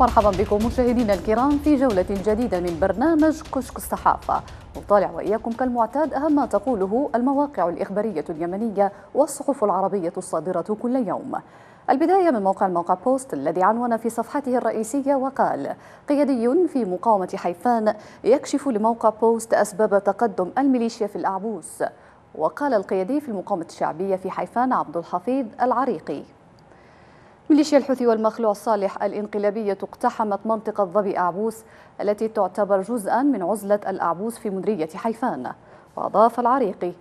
مرحبا بكم مشاهدينا الكرام في جولة جديدة من برنامج كشك الصحافة نطالع وإياكم كالمعتاد أهم ما تقوله المواقع الإخبارية اليمنية والصحف العربية الصادرة كل يوم البداية من موقع الموقع بوست الذي عنون في صفحته الرئيسية وقال قيادي في مقاومة حيفان يكشف لموقع بوست أسباب تقدم الميليشيا في الأعبوس وقال القيادي في المقاومة الشعبية في حيفان عبد الحفيظ العريقي ميليشيا الحوثي والمخلوع الصالح الانقلابية اقتحمت منطقة ظبي أعبوس التي تعتبر جزءا من عزلة الأعبوس في مدرية حيفان وأضاف العريقي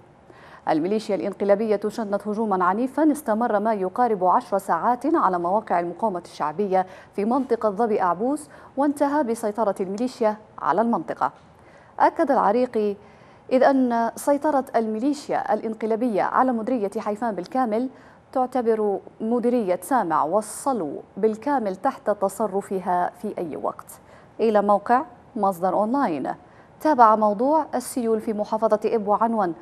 الميليشيا الانقلابية شنت هجوما عنيفا استمر ما يقارب عشر ساعات على مواقع المقاومة الشعبية في منطقة ظبي أعبوس وانتهى بسيطرة الميليشيا على المنطقة أكد العريقي إذ أن سيطرة الميليشيا الانقلابية على مدرية حيفان بالكامل تعتبر مديرية سامع والصلو بالكامل تحت تصرفها في أي وقت إلى موقع مصدر أونلاين تابع موضوع السيول في محافظة إبو وعنوان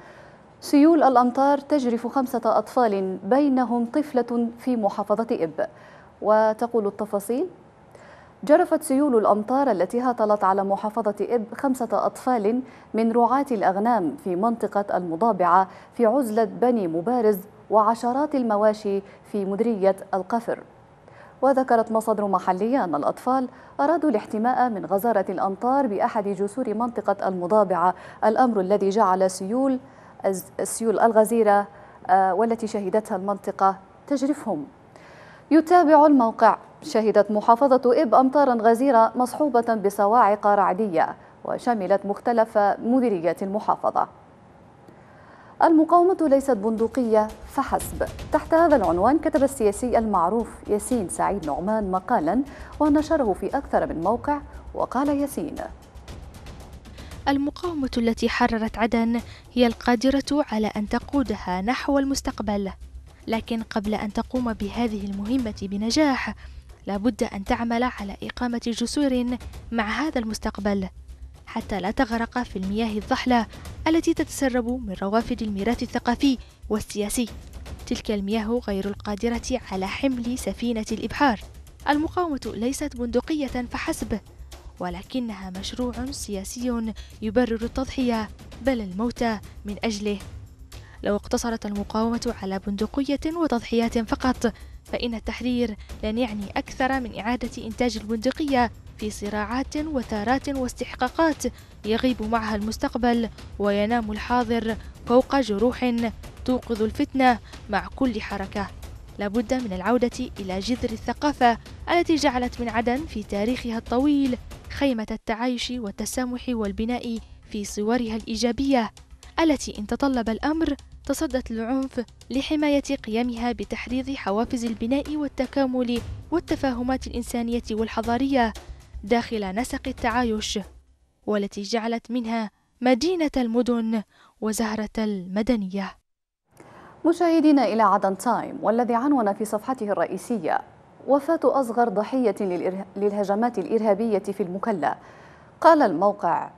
سيول الأمطار تجرف خمسة أطفال بينهم طفلة في محافظة إب وتقول التفاصيل جرفت سيول الأمطار التي هطلت على محافظة إب خمسة أطفال من رعاة الأغنام في منطقة المضابعة في عزلة بني مبارز وعشرات المواشي في مديرية القفر وذكرت مصادر محلية أن الأطفال أرادوا الاحتماء من غزارة الأمطار بأحد جسور منطقة المضابعة الأمر الذي جعل سيول السيول الغزيرة آه، والتي شهدتها المنطقة تجرفهم يتابع الموقع شهدت محافظة إب أمطارا غزيرة مصحوبة بصواعق رعدية وشملت مختلف مديريات المحافظة المقاومة ليست بندقية فحسب تحت هذا العنوان كتب السياسي المعروف ياسين سعيد نعمان مقالا ونشره في أكثر من موقع وقال ياسين المقاومة التي حررت عدن هي القادرة على أن تقودها نحو المستقبل لكن قبل أن تقوم بهذه المهمة بنجاح لابد أن تعمل على إقامة جسور مع هذا المستقبل حتى لا تغرق في المياه الضحلة التي تتسرب من روافد الميراث الثقافي والسياسي تلك المياه غير القادرة على حمل سفينة الإبحار المقاومة ليست بندقية فحسب ولكنها مشروع سياسي يبرر التضحية بل الموت من أجله لو اقتصرت المقاومة على بندقية وتضحيات فقط فإن التحرير لن يعني أكثر من إعادة إنتاج البندقية في صراعات وثارات واستحقاقات يغيب معها المستقبل وينام الحاضر فوق جروح توقظ الفتنة مع كل حركة لابد من العودة إلى جذر الثقافة التي جعلت من عدن في تاريخها الطويل خيمة التعايش والتسامح والبناء في صورها الإيجابية التي إن تطلب الأمر تصدت للعنف لحماية قيمها بتحريض حوافز البناء والتكامل والتفاهمات الإنسانية والحضارية داخل نسق التعايش والتي جعلت منها مدينة المدن وزهرة المدنية مشاهدين إلى عدن تايم والذي عنون في صفحته الرئيسية وفاة أصغر ضحية للهجمات الإرهابية في المكلا قال الموقع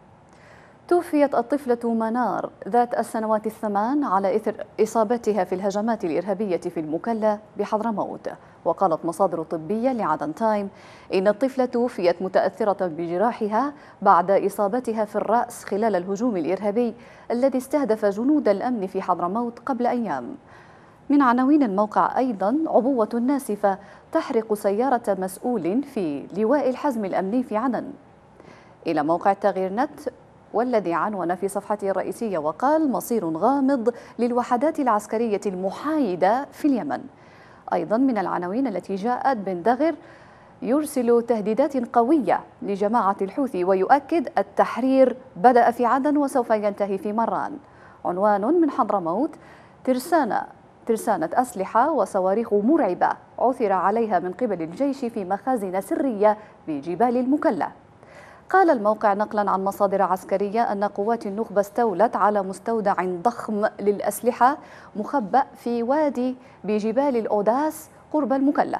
توفيت الطفلة منار ذات السنوات الثمان على إثر إصابتها في الهجمات الإرهابية في المكلا بحضرموت وقالت مصادر طبية لعدن تايم إن الطفلة توفيت متأثرة بجراحها بعد إصابتها في الرأس خلال الهجوم الإرهابي الذي استهدف جنود الأمن في حضرموت قبل أيام من عناوين الموقع أيضا عبوة ناسفة تحرق سيارة مسؤول في لواء الحزم الأمني في عدن إلى موقع تغيير نت والذي عنون في صفحته الرئيسية وقال مصير غامض للوحدات العسكرية المحايدة في اليمن أيضا من العناوين التي جاءت دغر يرسل تهديدات قوية لجماعة الحوثي ويؤكد التحرير بدأ في عدن وسوف ينتهي في مران عنوان من حضرموت ترسانة ترسانة أسلحة وصواريخ مرعبة عثر عليها من قبل الجيش في مخازن سرية بجبال المكلة قال الموقع نقلا عن مصادر عسكرية أن قوات النخبة استولت على مستودع ضخم للأسلحة مخبأ في وادي بجبال الأوداس قرب المكلا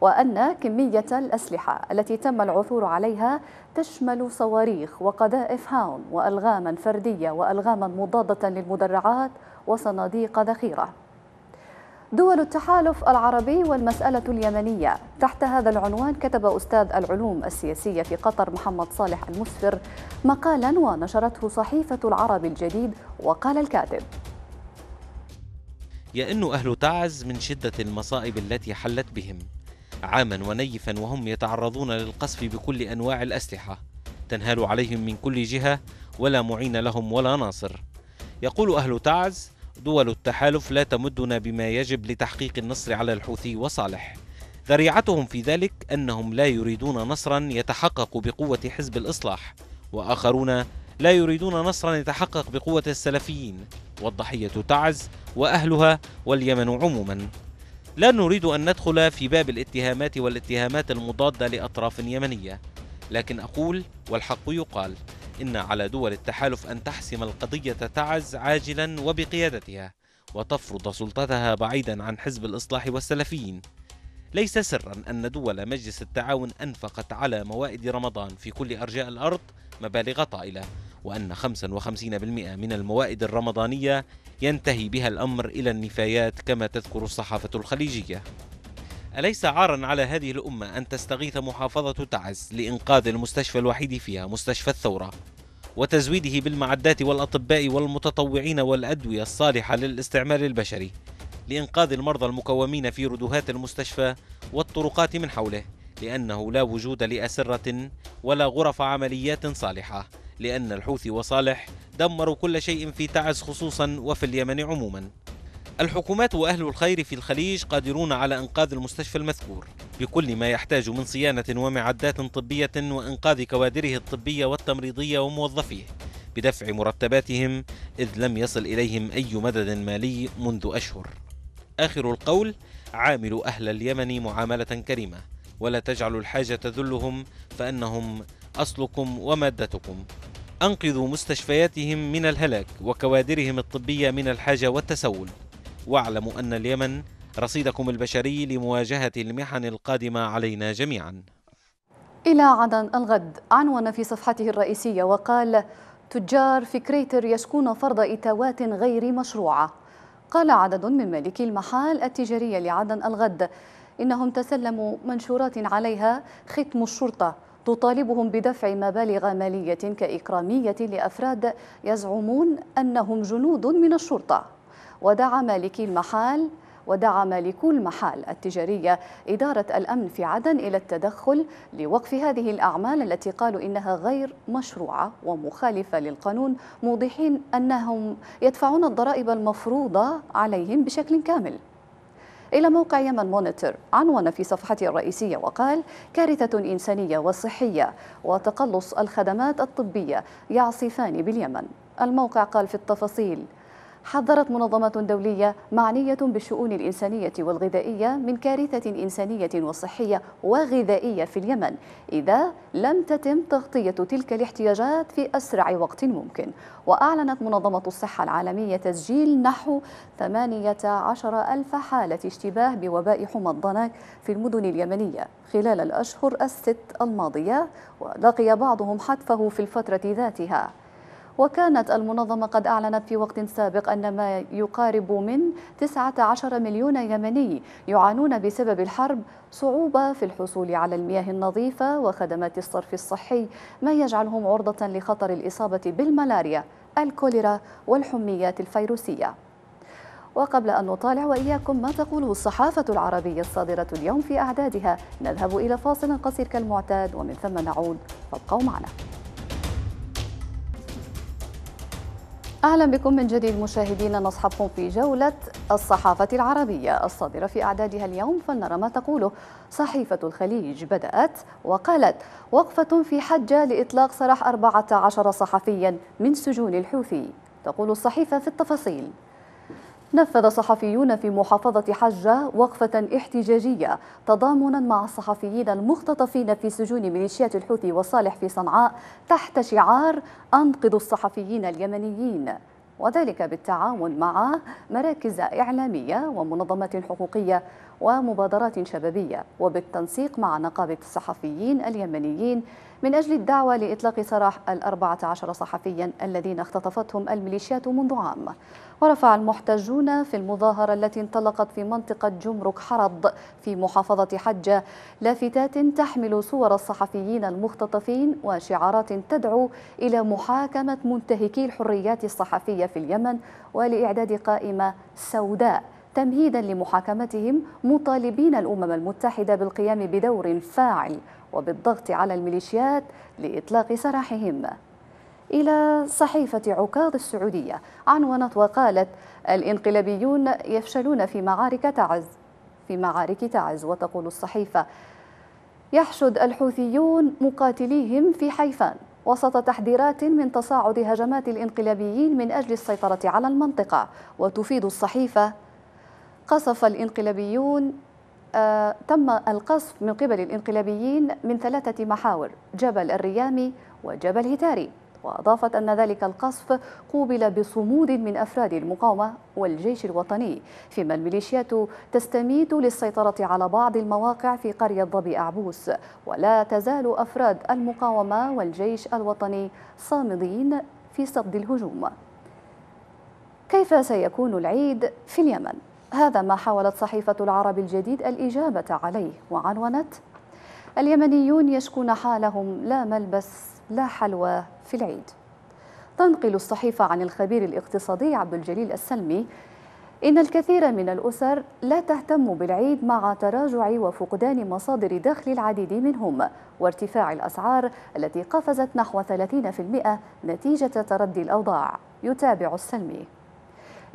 وأن كمية الأسلحة التي تم العثور عليها تشمل صواريخ وقذائف هاون وألغاما فردية وألغاما مضادة للمدرعات وصناديق ذخيرة دول التحالف العربي والمسألة اليمنية تحت هذا العنوان كتب أستاذ العلوم السياسية في قطر محمد صالح المسفر مقالا ونشرته صحيفة العرب الجديد وقال الكاتب يئن أهل تعز من شدة المصائب التي حلت بهم عاما ونيفا وهم يتعرضون للقصف بكل أنواع الأسلحة تنهال عليهم من كل جهة ولا معين لهم ولا ناصر يقول أهل تعز دول التحالف لا تمدنا بما يجب لتحقيق النصر على الحوثي وصالح ذريعتهم في ذلك أنهم لا يريدون نصرا يتحقق بقوة حزب الإصلاح وآخرون لا يريدون نصرا يتحقق بقوة السلفيين والضحية تعز وأهلها واليمن عموما لا نريد أن ندخل في باب الاتهامات والاتهامات المضادة لأطراف يمنية لكن أقول والحق يقال إن على دول التحالف أن تحسم القضية تعز عاجلا وبقيادتها وتفرض سلطتها بعيدا عن حزب الإصلاح والسلفيين ليس سرا أن دول مجلس التعاون أنفقت على موائد رمضان في كل أرجاء الأرض مبالغ طائلة وأن 55% من الموائد الرمضانية ينتهي بها الأمر إلى النفايات كما تذكر الصحافة الخليجية أليس عارا على هذه الأمة أن تستغيث محافظة تعز لإنقاذ المستشفى الوحيد فيها مستشفى الثورة وتزويده بالمعدات والأطباء والمتطوعين والأدوية الصالحة للاستعمال البشري لإنقاذ المرضى المكومين في ردهات المستشفى والطرقات من حوله لأنه لا وجود لأسرة ولا غرف عمليات صالحة لأن الحوثي وصالح دمروا كل شيء في تعز خصوصا وفي اليمن عموما الحكومات وأهل الخير في الخليج قادرون على إنقاذ المستشفى المذكور بكل ما يحتاج من صيانة ومعدات طبية وإنقاذ كوادره الطبية والتمريضية وموظفيه بدفع مرتباتهم إذ لم يصل إليهم أي مدد مالي منذ أشهر آخر القول عاملوا أهل اليمن معاملة كريمة ولا تجعلوا الحاجة تذلهم فأنهم أصلكم ومادتكم أنقذوا مستشفياتهم من الهلاك وكوادرهم الطبية من الحاجة والتسول واعلموا أن اليمن رصيدكم البشري لمواجهة المحن القادمة علينا جميعا إلى عدن الغد عنون في صفحته الرئيسية وقال تجار في كريتر يشكون فرض إتاوات غير مشروعة قال عدد من مالكي المحال التجارية لعدن الغد إنهم تسلموا منشورات عليها ختم الشرطة تطالبهم بدفع مبالغ مالية كإكرامية لأفراد يزعمون أنهم جنود من الشرطة ودعا مالكي المحال ودعا مالكو المحال التجارية إدارة الأمن في عدن إلى التدخل لوقف هذه الأعمال التي قالوا إنها غير مشروعة ومخالفة للقانون موضحين أنهم يدفعون الضرائب المفروضة عليهم بشكل كامل إلى موقع يمن مونيتور عنون في صفحته الرئيسية وقال كارثة إنسانية وصحية وتقلص الخدمات الطبية يعصفان باليمن الموقع قال في التفاصيل حذرت منظمات دولية معنية بالشؤون الإنسانية والغذائية من كارثة إنسانية وصحية وغذائية في اليمن إذا لم تتم تغطية تلك الاحتياجات في أسرع وقت ممكن وأعلنت منظمة الصحة العالمية تسجيل نحو 18 ألف حالة اشتباه بوباء حمى الضنك في المدن اليمنية خلال الأشهر الست الماضية ولقي بعضهم حتفه في الفترة ذاتها وكانت المنظمة قد أعلنت في وقت سابق أن ما يقارب من 19 مليون يمني يعانون بسبب الحرب صعوبة في الحصول على المياه النظيفة وخدمات الصرف الصحي ما يجعلهم عرضة لخطر الإصابة بالملاريا الكوليرا والحميات الفيروسية وقبل أن نطالع وإياكم ما تقوله الصحافة العربية الصادرة اليوم في أعدادها نذهب إلى فاصل قصير كالمعتاد ومن ثم نعود فابقوا معنا أهلا بكم من جديد مشاهدينا نصحبكم في جولة الصحافة العربية الصادرة في أعدادها اليوم فلنرى ما تقوله صحيفة الخليج بدأت وقالت وقفة في حجة لإطلاق سراح 14 صحفيا من سجون الحوثي تقول الصحيفة في التفاصيل نفذ صحفيون في محافظة حجة وقفة احتجاجية تضامنا مع الصحفيين المختطفين في سجون ميليشيات الحوثي وصالح في صنعاء تحت شعار أنقذوا الصحفيين اليمنيين وذلك بالتعاون مع مراكز إعلامية ومنظمات حقوقية ومبادرات شبابية وبالتنسيق مع نقابة الصحفيين اليمنيين من أجل الدعوة لإطلاق سراح الأربعة عشر صحفيا الذين اختطفتهم الميليشيات منذ عام ورفع المحتجون في المظاهرة التي انطلقت في منطقة جمرك حرض في محافظة حجة لافتات تحمل صور الصحفيين المختطفين وشعارات تدعو إلى محاكمة منتهكي الحريات الصحفية في اليمن ولإعداد قائمة سوداء تمهيدا لمحاكمتهم مطالبين الامم المتحده بالقيام بدور فاعل وبالضغط على الميليشيات لاطلاق سراحهم إلى صحيفة عكاظ السعودية عنونت وقالت الانقلابيون يفشلون في معارك تعز في معارك تعز وتقول الصحيفة يحشد الحوثيون مقاتليهم في حيفان وسط تحذيرات من تصاعد هجمات الانقلابيين من أجل السيطرة على المنطقة وتفيد الصحيفة قصف الانقلابيون آه تم القصف من قبل الانقلابيين من ثلاثة محاور جبل الريامي وجبل هتاري وأضافت أن ذلك القصف قوبل بصمود من أفراد المقاومة والجيش الوطني فيما الميليشيات تستميت للسيطرة على بعض المواقع في قرية ظبي أعبوس ولا تزال أفراد المقاومة والجيش الوطني صامدين في صد الهجوم كيف سيكون العيد في اليمن؟ هذا ما حاولت صحيفة العرب الجديد الإجابة عليه وعنونت اليمنيون يشكون حالهم لا ملبس لا حلوى في العيد تنقل الصحيفة عن الخبير الاقتصادي عبد الجليل السلمي إن الكثير من الأسر لا تهتم بالعيد مع تراجع وفقدان مصادر دخل العديد منهم وارتفاع الأسعار التي قفزت نحو 30% نتيجة تردي الأوضاع يتابع السلمي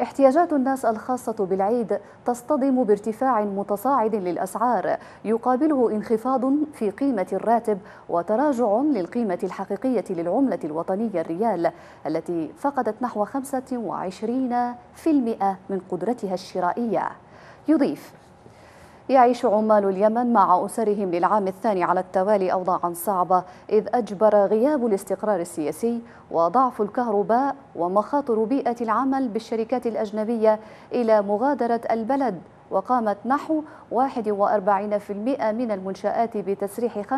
احتياجات الناس الخاصة بالعيد تصطدم بارتفاع متصاعد للأسعار يقابله انخفاض في قيمة الراتب وتراجع للقيمة الحقيقية للعملة الوطنية الريال التي فقدت نحو 25% من قدرتها الشرائية يضيف يعيش عمال اليمن مع أسرهم للعام الثاني على التوالي أوضاعا صعبة إذ أجبر غياب الاستقرار السياسي وضعف الكهرباء ومخاطر بيئة العمل بالشركات الأجنبية إلى مغادرة البلد وقامت نحو 41% من المنشآت بتسريح 55%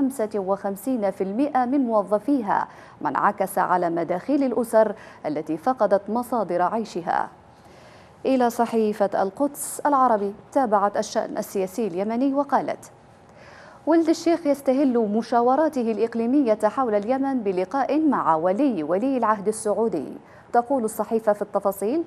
من موظفيها ما انعكس على مداخيل الأسر التي فقدت مصادر عيشها إلى صحيفة القدس العربي تابعت الشأن السياسي اليمني وقالت ولد الشيخ يستهل مشاوراته الإقليمية حول اليمن بلقاء مع ولي ولي العهد السعودي تقول الصحيفة في التفاصيل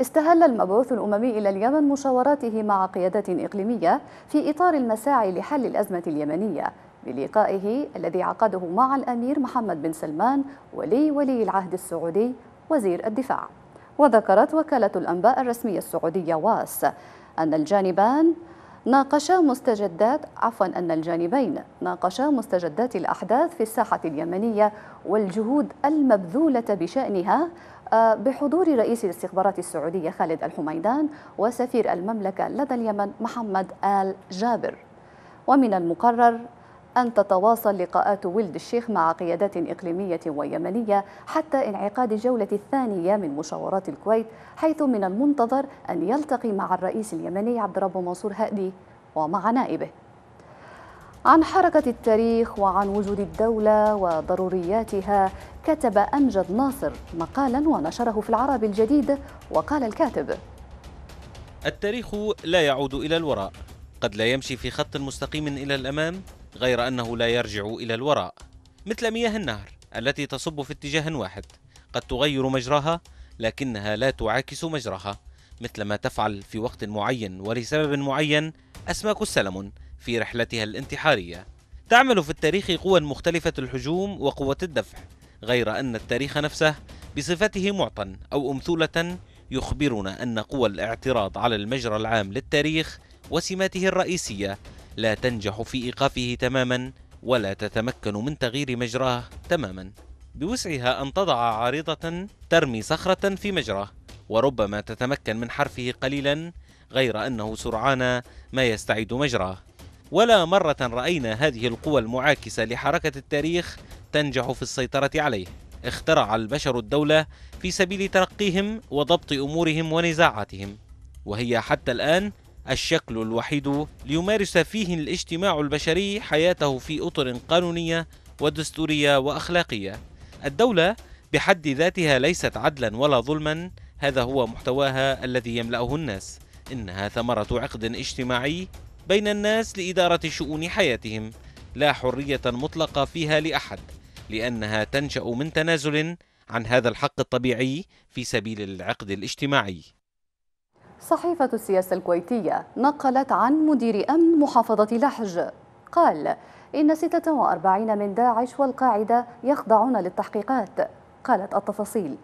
استهل المبعوث الأممي إلى اليمن مشاوراته مع قيادات إقليمية في إطار المساعي لحل الأزمة اليمنية بلقائه الذي عقده مع الأمير محمد بن سلمان ولي ولي العهد السعودي وزير الدفاع وذكرت وكالة الأنباء الرسمية السعودية واس أن الجانبان ناقشا مستجدات عفوا أن الجانبين ناقشا مستجدات الأحداث في الساحة اليمنية والجهود المبذولة بشأنها آه، بحضور رئيس الاستخبارات السعودية خالد الحميدان وسفير المملكة لدى اليمن محمد آل جابر ومن المقرر أن تتواصل لقاءات ولد الشيخ مع قيادات إقليمية ويمنية حتى انعقاد الجولة الثانية من مشاورات الكويت حيث من المنتظر أن يلتقي مع الرئيس اليمني عبد رب منصور هادي ومع نائبه عن حركة التاريخ وعن وجود الدولة وضرورياتها كتب أمجد ناصر مقالا ونشره في العرب الجديد وقال الكاتب التاريخ لا يعود إلى الوراء قد لا يمشي في خط مستقيم إلى الأمام غير أنه لا يرجع إلى الوراء مثل مياه النهر التي تصب في اتجاه واحد قد تغير مجراها لكنها لا تعاكس مجراها مثل ما تفعل في وقت معين ولسبب معين أسماك السلمون في رحلتها الانتحارية تعمل في التاريخ قوى مختلفة الهجوم وقوة الدفع غير أن التاريخ نفسه بصفته معطى أو أمثولة يخبرنا أن قوى الاعتراض على المجرى العام للتاريخ وسماته الرئيسية لا تنجح في إيقافه تماما ولا تتمكن من تغيير مجراه تماما بوسعها أن تضع عارضة ترمي صخرة في مجراه وربما تتمكن من حرفه قليلا غير أنه سرعان ما يستعيد مجراه ولا مرة رأينا هذه القوى المعاكسة لحركة التاريخ تنجح في السيطرة عليه اخترع البشر الدولة في سبيل ترقيهم وضبط أمورهم ونزاعاتهم وهي حتى الآن الشكل الوحيد ليمارس فيه الاجتماع البشري حياته في أطر قانونية ودستورية وأخلاقية الدولة بحد ذاتها ليست عدلا ولا ظلما هذا هو محتواها الذي يملأه الناس إنها ثمرة عقد اجتماعي بين الناس لإدارة شؤون حياتهم لا حرية مطلقة فيها لأحد لأنها تنشأ من تنازل عن هذا الحق الطبيعي في سبيل العقد الاجتماعي صحيفة السياسة الكويتية نقلت عن مدير أمن محافظة لحج قال إن 46 من داعش والقاعدة يخضعون للتحقيقات قالت التفاصيل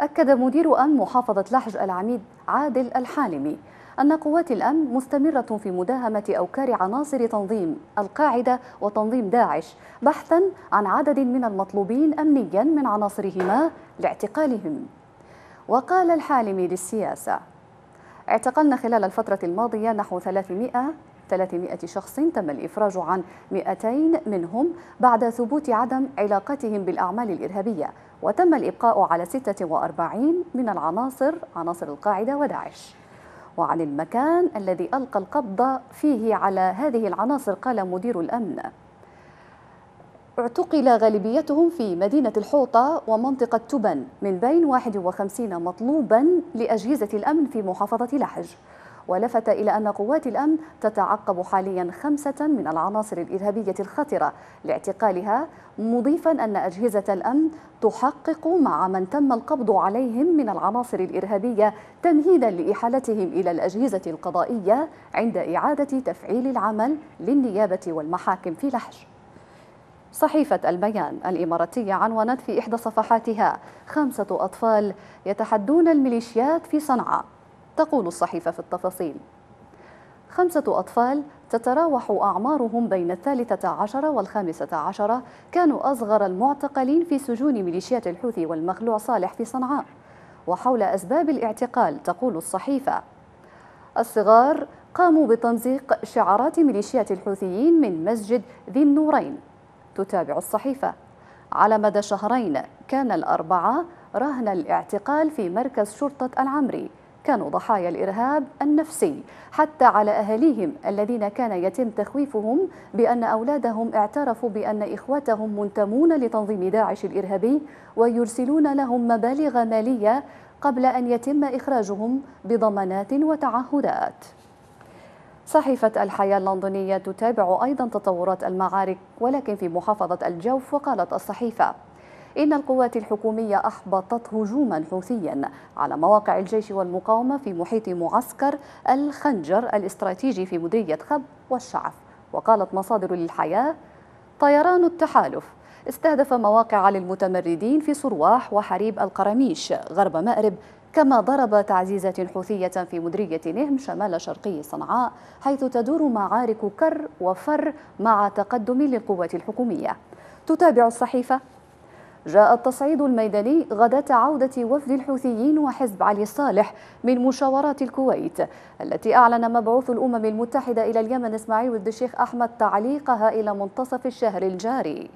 أكد مدير أمن محافظة لحج العميد عادل الحالمي أن قوات الأمن مستمرة في مداهمة أوكار عناصر تنظيم القاعدة وتنظيم داعش بحثا عن عدد من المطلوبين أمنيا من عناصرهما لاعتقالهم وقال الحالمي للسياسة اعتقلنا خلال الفترة الماضية نحو 300 300 شخص تم الإفراج عن 200 منهم بعد ثبوت عدم علاقتهم بالأعمال الإرهابية وتم الإبقاء على 46 من العناصر عناصر القاعدة وداعش وعن المكان الذي ألقى القبض فيه على هذه العناصر قال مدير الأمن اعتقل غالبيتهم في مدينة الحوطة ومنطقة تبن من بين 51 مطلوبا لأجهزة الأمن في محافظة لحج ولفت إلى أن قوات الأمن تتعقب حاليا خمسة من العناصر الإرهابية الخطرة لاعتقالها مضيفا أن أجهزة الأمن تحقق مع من تم القبض عليهم من العناصر الإرهابية تمهيدا لإحالتهم إلى الأجهزة القضائية عند إعادة تفعيل العمل للنيابة والمحاكم في لحج صحيفة البيان الإماراتية عنونت في إحدى صفحاتها خمسة أطفال يتحدون الميليشيات في صنعاء تقول الصحيفة في التفاصيل خمسة أطفال تتراوح أعمارهم بين الثالثة عشر والخامسة عشرة كانوا أصغر المعتقلين في سجون ميليشيات الحوثي والمخلوع صالح في صنعاء وحول أسباب الاعتقال تقول الصحيفة الصغار قاموا بتمزيق شعارات ميليشيات الحوثيين من مسجد ذي النورين تتابع الصحيفة على مدى شهرين كان الأربعة رهن الاعتقال في مركز شرطة العمري كانوا ضحايا الإرهاب النفسي حتى على أهليهم الذين كان يتم تخويفهم بأن أولادهم اعترفوا بأن إخوتهم منتمون لتنظيم داعش الإرهابي ويرسلون لهم مبالغ مالية قبل أن يتم إخراجهم بضمانات وتعهدات صحيفة الحياة اللندنية تتابع أيضا تطورات المعارك ولكن في محافظة الجوف وقالت الصحيفة إن القوات الحكومية أحبطت هجوما حوثيا على مواقع الجيش والمقاومة في محيط معسكر الخنجر الاستراتيجي في مديرية خب والشعف وقالت مصادر للحياة طيران التحالف استهدف مواقع للمتمردين في صرواح وحريب القرميش غرب مأرب كما ضرب تعزيزات حوثية في مدرية نهم شمال شرقي صنعاء حيث تدور معارك كر وفر مع تقدم للقوات الحكومية تتابع الصحيفة جاء التصعيد الميداني غداة عودة وفد الحوثيين وحزب علي الصالح من مشاورات الكويت التي أعلن مبعوث الأمم المتحدة إلى اليمن إسماعيل ولد الشيخ أحمد تعليقها إلى منتصف الشهر الجاري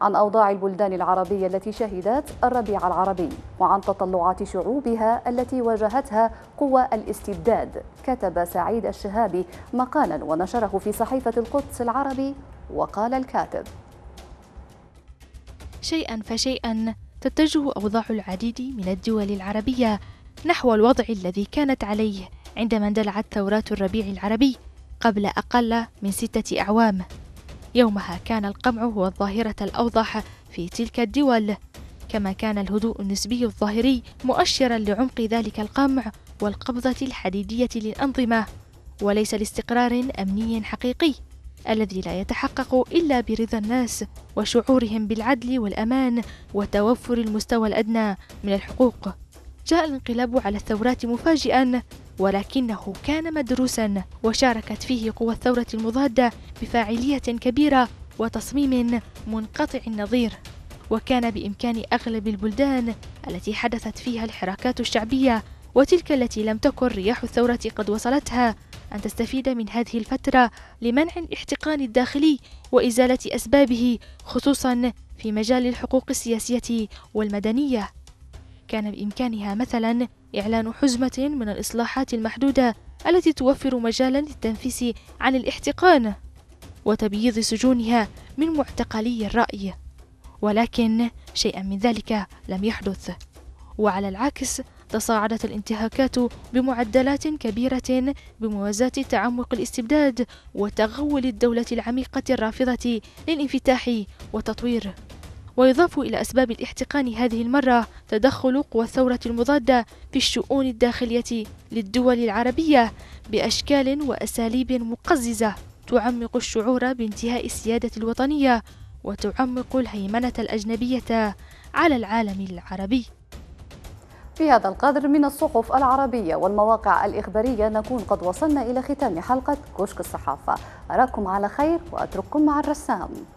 عن أوضاع البلدان العربية التي شهدت الربيع العربي وعن تطلعات شعوبها التي واجهتها قوى الاستبداد كتب سعيد الشهابي مقالا ونشره في صحيفة القدس العربي وقال الكاتب شيئا فشيئا تتجه أوضاع العديد من الدول العربية نحو الوضع الذي كانت عليه عندما اندلعت ثورات الربيع العربي قبل أقل من ستة أعوام يومها كان القمع هو الظاهرة الأوضح في تلك الدول كما كان الهدوء النسبي الظاهري مؤشرا لعمق ذلك القمع والقبضة الحديدية للأنظمة وليس لاستقرار أمني حقيقي الذي لا يتحقق إلا برضا الناس وشعورهم بالعدل والأمان وتوفر المستوى الأدنى من الحقوق جاء الانقلاب على الثورات مفاجئا ولكنه كان مدروسا وشاركت فيه قوى الثورة المضادة بفاعلية كبيرة وتصميم منقطع النظير وكان بإمكان أغلب البلدان التي حدثت فيها الحركات الشعبية وتلك التي لم تكن رياح الثورة قد وصلتها أن تستفيد من هذه الفترة لمنع الاحتقان الداخلي وإزالة أسبابه خصوصا في مجال الحقوق السياسية والمدنية كان بإمكانها مثلا إعلان حزمة من الإصلاحات المحدودة التي توفر مجالا للتنفيس عن الاحتقان وتبييض سجونها من معتقلي الرأي ولكن شيئا من ذلك لم يحدث وعلى العكس تصاعدت الانتهاكات بمعدلات كبيرة بموازاة تعمق الاستبداد وتغول الدولة العميقة الرافضة للانفتاح وتطوير ويضاف إلى أسباب الاحتقان هذه المرة تدخل قوى الثورة المضادة في الشؤون الداخلية للدول العربية بأشكال وأساليب مقززة تعمق الشعور بانتهاء السيادة الوطنية وتعمق الهيمنة الأجنبية على العالم العربي في هذا القدر من الصحف العربية والمواقع الإخبارية نكون قد وصلنا إلى ختام حلقة كشك الصحافة أراكم على خير وأترككم مع الرسام